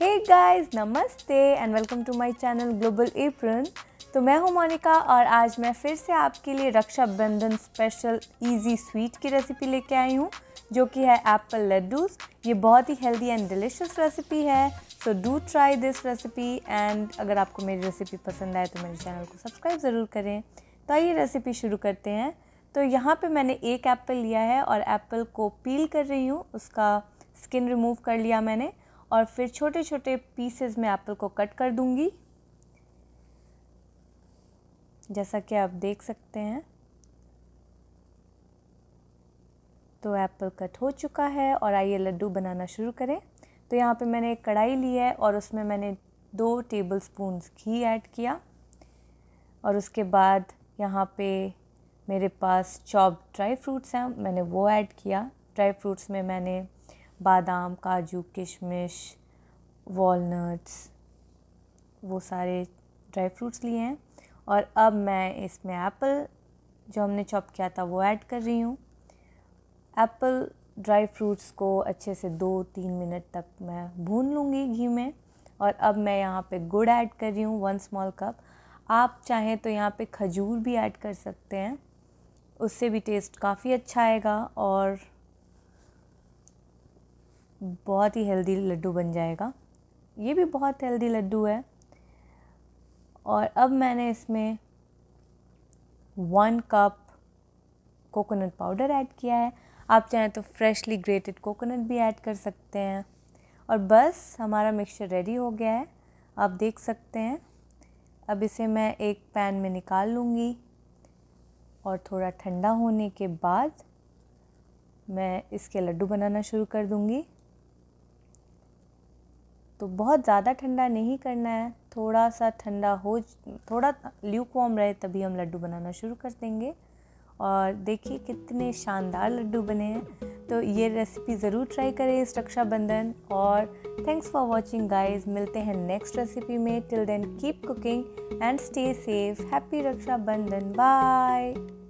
हे guys नमस्ते and welcome to my channel global apron तो मैं हूं मोनिका और आज मैं फिर से आपके लिए रक्षाबंधन स्पेशल इजी स्वीट की रेसिपी लेके आई हूं जो कि है एप्पल लड्डूस ये बहुत ही हेल्दी एंड डिलिशियस रेसिपी है so do try this recipe and अगर आपको मेरी रेसिपी पसंद आए तो मेरे चैनल को सब्सक्राइब ज़रूर करें तो आइए रेसिपी शुरू करते हैं तो यहाँ पे मैंने एक एप्पल लिया है और एप्पल को पील कर रही हूँ उसका स्किन रिमूव कर लिया मैंने और फिर छोटे छोटे पीसेस में एप्पल को कट कर दूंगी जैसा कि आप देख सकते हैं तो एप्पल कट हो चुका है और आइए लड्डू बनाना शुरू करें तो यहाँ पे मैंने एक कढ़ाई ली है और उसमें मैंने दो टेबल स्पून घी ऐड किया और उसके बाद यहाँ पे मेरे पास चॉप ड्राई फ्रूट्स हैं मैंने वो ऐड किया ड्राई फ्रूट्स में मैंने बादाम काजू किशमिश वॉलनट्स वो सारे ड्राई फ्रूट्स लिए हैं और अब मैं इसमें एप्पल जो हमने चॉप किया था वो ऐड कर रही हूँ एप्पल ड्राई फ्रूट्स को अच्छे से दो तीन मिनट तक मैं भून लूँगी घी में और अब मैं यहाँ पे गुड़ ऐड कर रही हूँ वन स्मॉल कप आप चाहें तो यहाँ पे खजूर भी ऐड कर सकते हैं उससे भी टेस्ट काफ़ी अच्छा आएगा और बहुत ही हेल्दी लड्डू बन जाएगा ये भी बहुत हेल्दी लड्डू है और अब मैंने इसमें one cup coconut powder add किया है आप चाहें तो फ्रेशली ग्रेटेड कोकोनट भी ऐड कर सकते हैं और बस हमारा मिक्सचर रेडी हो गया है आप देख सकते हैं अब इसे मैं एक पैन में निकाल लूँगी और थोड़ा ठंडा होने के बाद मैं इसके लड्डू बनाना शुरू कर दूँगी तो बहुत ज़्यादा ठंडा नहीं करना है थोड़ा सा ठंडा हो थोड़ा ल्यूक वार्म रहे तभी हम लड्डू बनाना शुरू कर देंगे और देखिए कितने शानदार लड्डू बने हैं तो ये रेसिपी ज़रूर ट्राई करें इस रक्षाबंधन और थैंक्स फॉर वॉचिंग गाइज मिलते हैं नेक्स्ट रेसिपी में till then keep cooking and stay safe happy Rakshabandhan bye